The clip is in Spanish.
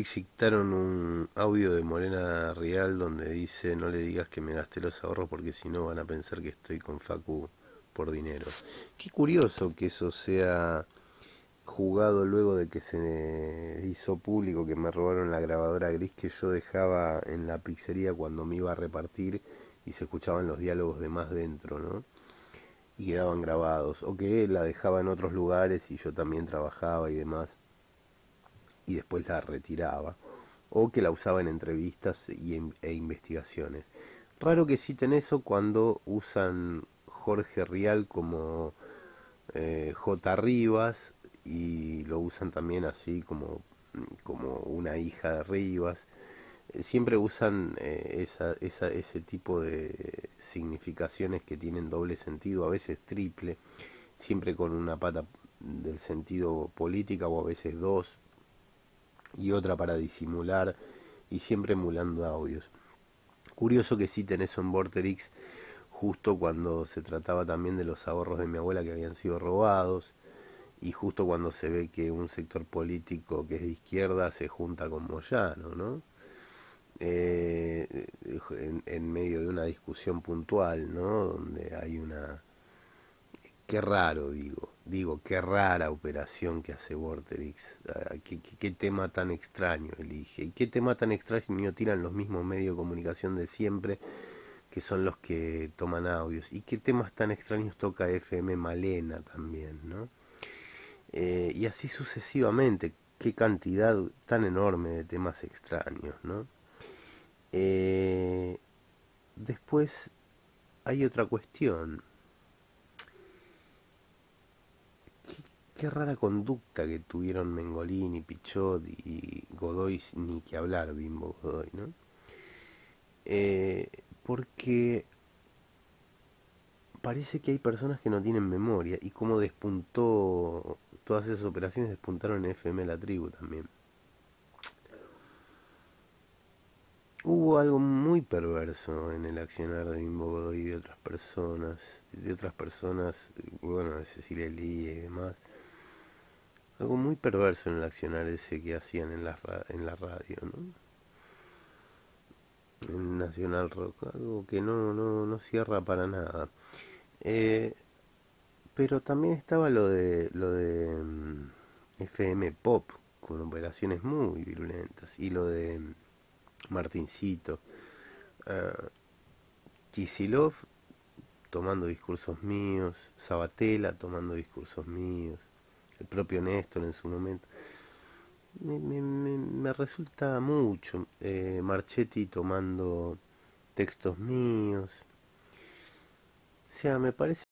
Exitaron un audio de Morena Real donde dice no le digas que me gasté los ahorros porque si no van a pensar que estoy con Facu por dinero. Qué curioso que eso sea jugado luego de que se hizo público que me robaron la grabadora gris que yo dejaba en la pizzería cuando me iba a repartir y se escuchaban los diálogos de más dentro, Y quedaban grabados. O que la dejaba en otros lugares y yo también trabajaba y demás y después la retiraba, o que la usaba en entrevistas y, e investigaciones. Raro que citen eso cuando usan Jorge Rial como eh, J. Rivas y lo usan también así como, como una hija de Rivas. Siempre usan eh, ese tipo de significaciones que tienen doble sentido, a veces triple, siempre con una pata del sentido política o a veces dos, y otra para disimular y siempre emulando audios. Curioso que sí tenés un Vorterix justo cuando se trataba también de los ahorros de mi abuela que habían sido robados y justo cuando se ve que un sector político que es de izquierda se junta con Moyano, ¿no? Eh, en, en, medio de una discusión puntual, ¿no? Donde hay una... Qué raro, digo digo, qué rara operación que hace Vorterix, qué, tema tan extraño elige, y qué tema tan extraño tiran los mismos medios de comunicación de siempre, que son los que toman audios, y qué temas tan extraños toca FM Malena también, ¿no? Eh, y así sucesivamente, qué cantidad tan enorme de temas extraños, ¿no? Eh, después hay otra cuestión Qué rara conducta que tuvieron Mengolini, Pichot y Godoy, ni que hablar, Bimbo Godoy, ¿no? Eh, porque parece que hay personas que no tienen memoria y cómo despuntó, todas esas operaciones despuntaron en FM La Tribu también. Hubo algo muy perverso en el accionar de Bimbo Godoy y de otras personas, de otras personas, bueno, de Cecilia Lee y demás, algo muy perverso en el accionar ese que hacían en la, en la radio, ¿no? En Nacional Rock, algo que no, no, no cierra para nada. Eh, pero también estaba lo de, lo de FM mm, Pop, con operaciones muy virulentas, y lo de mm, Martincito. Uh, tomando discursos míos, Sabatella tomando discursos míos el propio Néstor en su momento. Me, me, me, resulta mucho eh, Marchetti tomando textos míos. O sea, me parece